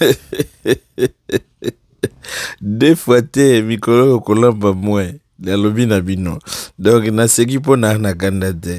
de fois te mikolo yo kolamba mwi alobi na bino donk naseki mpo na na kanda te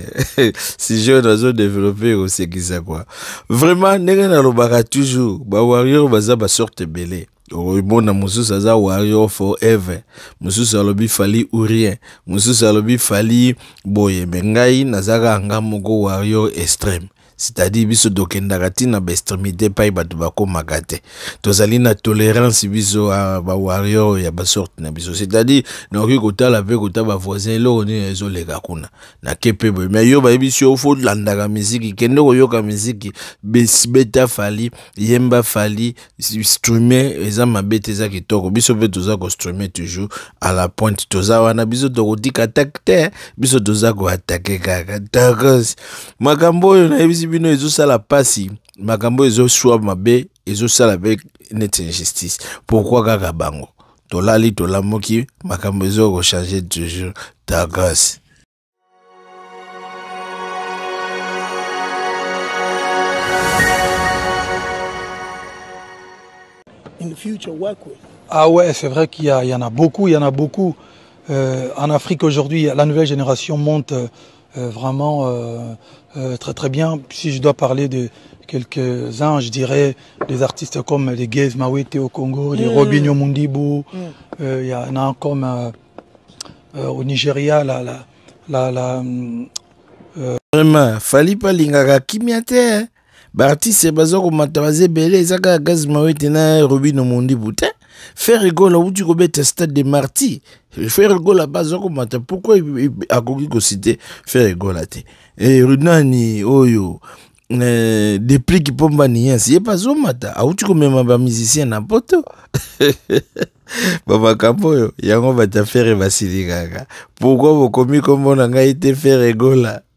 sujet oyo nazodevelope oh, ekosekisa kua vraiment ndenge nalobaka toujours bawarrior baza basorte ebele okomona oh, mosusu aza warrior forever mosusu alobi fali urien mosusu alobi fali boye me ngai nazaka anga moko warrior extreme c'est-à-dire biso tokendaka ntina baextrémité epai bato bakómaka te tozali na tolérance biso bawarior oyo ya basorte na biso c'est-à-dire nakoki kotala mpe kota bavoisin eloko nini ezoleka kuna nake mpe boye mai yo bayebisi yo ofolandaka miziki kende koyoka miziki beta fali yemba fali strume eza mabe te eza kitoko biso mpe toza kostrume toujours à la pointe toza wana biso tokotika tak te biso toza koatake kaka takos makambo oyo nayebisi bakonzi bino ezosala mpasi makambo ezoswa mabe ezosala be neti injustice pourkui kaka bango tolali tolamoki makambo ezokochange toujours ta grâce Ah ouais, c'est vrai qu'il y, y, en a beaucoup, il y en a beaucoup. Euh, en Afrique aujourd'hui, la nouvelle génération monte euh, euh, vraiment euh, euh, très très bien. Si je dois parler de quelques-uns, je dirais des artistes comme les Gays Mawete au Congo, les mm. Robinho Mundibu, mm. il y en a comme au Nigeria, la, la, la, la vraiment fali palingaka kimia hein? bah, artiste c'est baza komata baza ebele eza kaka gazi mawete na robino mondibu faire gol awuti kobeta stade de marti faire gol aba aza komata pourkui akoki kosite faire gol te eh, runani oyo eh, depuis kipomba niens ye mpe azomata awuti komema bamusicien na poto bamakambo oyo yango bato afere basili kaka pourkui bokomi nkombo na ngai te faire egola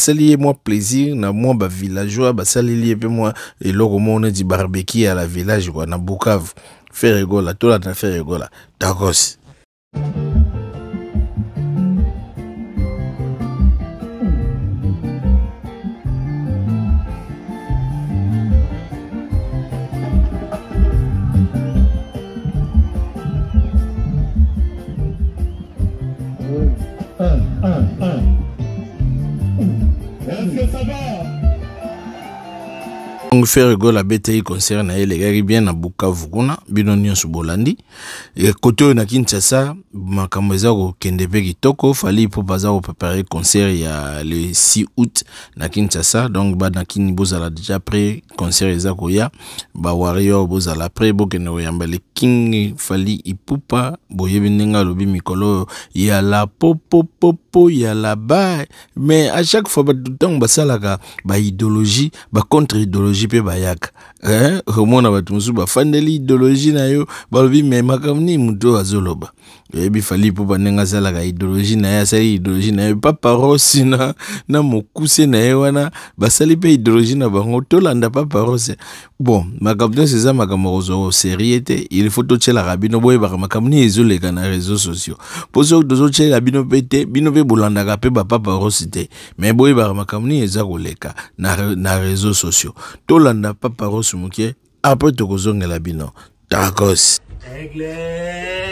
basali ye mwa plaisir na mwa bavillageois basaleli ye mpe mwa eloko moko neti barbeki ya la village kua na bukavu feregola tolanda feregola dakos donc fer la bti concert na ye elekaki bien na bukavu kuna bino nyonso bolandi et côté na kinshasa makambo ko kokende mpe toko. fali bazar baza préparer concert ya le 6 août na kinshasa donc kin kini bozala déjà prêt concert eza ba warrior bozala prêt bokende noyamba. le king fali ipupa boyebi ndenge lobi mikolo la ya popo popo ya la ba mais à chaque fois tout temps ba idéologie ba contre idéologie mpe bayaka eh? okomona bato mosusu bafandeli idéologie na yo balobi me makambo nini motu oyo azoloba oyebi fali mpo bandenge azalaka idéologie na ye asali idéologie na ye paparose na, na mokuse na ye wana basali mpe idéologie na bango tolanda paparose bon makambo nyonso eza makambo kozwa koserie te il faut totyelaka bino boyebaka makambo nini ezoleka na réseau sociaux mpo soki tozotyela bino mpe te bino mpe bolandaka mpe bapaparose te me boyebaka makambo nini eza koleka na, na réseau sociaux tolanda paparose moke apres tokozongela bino tacos Eglet.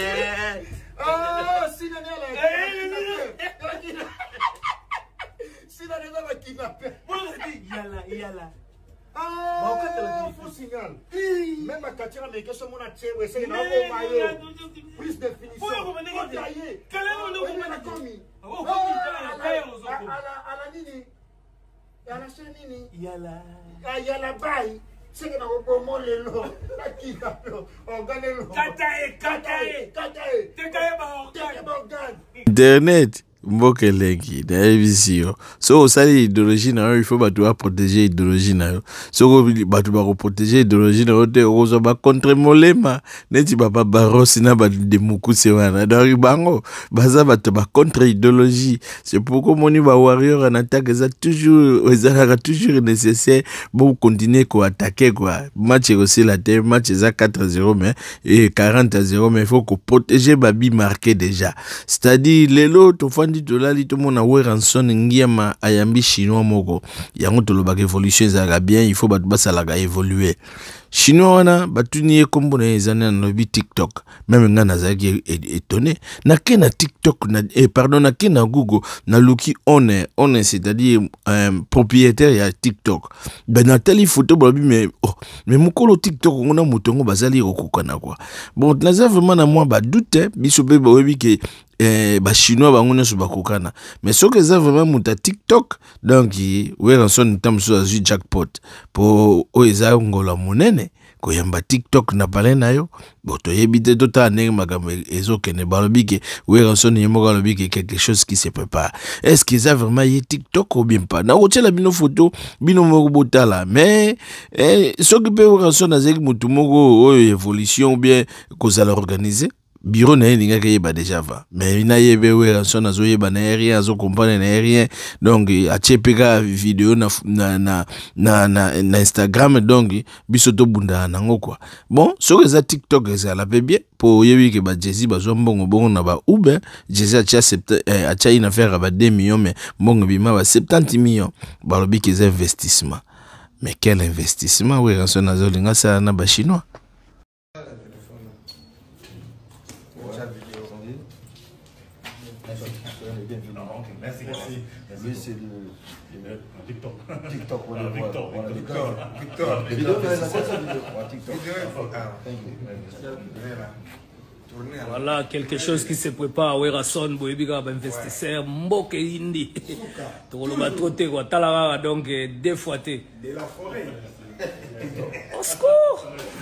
bakidinare eza bakidnape yala yala signal même quartier américain so mona tie wesele na okoma yo plus de finitionotaye ala ah, ah, ah, nini alasa nini ayala bai seke na kobomo lelo akina lo organe lo kataye kataye kataye tekaye baorgane dernier mboka elengi na yebisi yo soki osali idéologie na yo ifo bato baprotege idéologie na yo soki bato bakoprotege idéologie na yo te okozwa bacontre molema neti baba barosi na bademokuse wana donc bango baza bato bacontre idéologie c'est pourquoi omoni warrior en attaque eza toujours ezalaka toujours nécessaire bokontinue koatake quoi, match ekosila te match eza 4-0 mais 40 eh, à 0 mais il faut babi marqué déjà c'est à dire lelo tofandi tolandi tolali tomona we ranson ngiama ayambi chinois moko yango tolobaka évolution ezalaka bien il faut bato basalaka évoluer chinois wana batuni ye nkombo na ye eza nani nalobi tiktok meme ngai nazalaki etone e, nake na tiktok na, eh, pardon nake na google naluki one one c'est-à-dire um, propriétaire ya tiktok be natali foto balobi me oh, me mokolo tiktok ngo na moto yango bazali kokokana kwa bon naza vraiment na mwa badute biso mpe bayebi ke eh, bachinois bango nyonso bakokana mais soki eza vraiment moto ya tiktok donc weranson eh, nta mosusu azwi jackpot mpo oyo eza ngola monene koyamba tiktok na pale na yo bo toyebi te totala ndenge makambo ezokende balobi ke weransoni ye moko alobi ke quelque chose qui se prépare est ce que eza vraiment ye tiktok ou bien pas nakotiela bino photo, bino moko botala mais eh, soki mpe weransoni azalaki motu moko oyo évolution ou bien kozala organise biro na ye elingaki eyeba déjà va mais nayebe werelation nazoyeba na ye rien azokomprendre na ye rien donc atie mpe kaka video na, na, na, na, na, na instagram donc biso tobundaka nango kua bon soki eza tiktok ezala mpe bien mpo oyebi ke bajesi bazwa mbongo bongo na bauber jesi atia eh, ina affaire ya ba 2 million mais mbongo ebima ba 70 million balobi ke eza investissement mais quel investissement werelation nazolinga asala na bachinois Voilà quelque chose qui se prépare. Werason, Boebiga, investisseur, Mboke Indi. donc eh, deux fois De Au secours!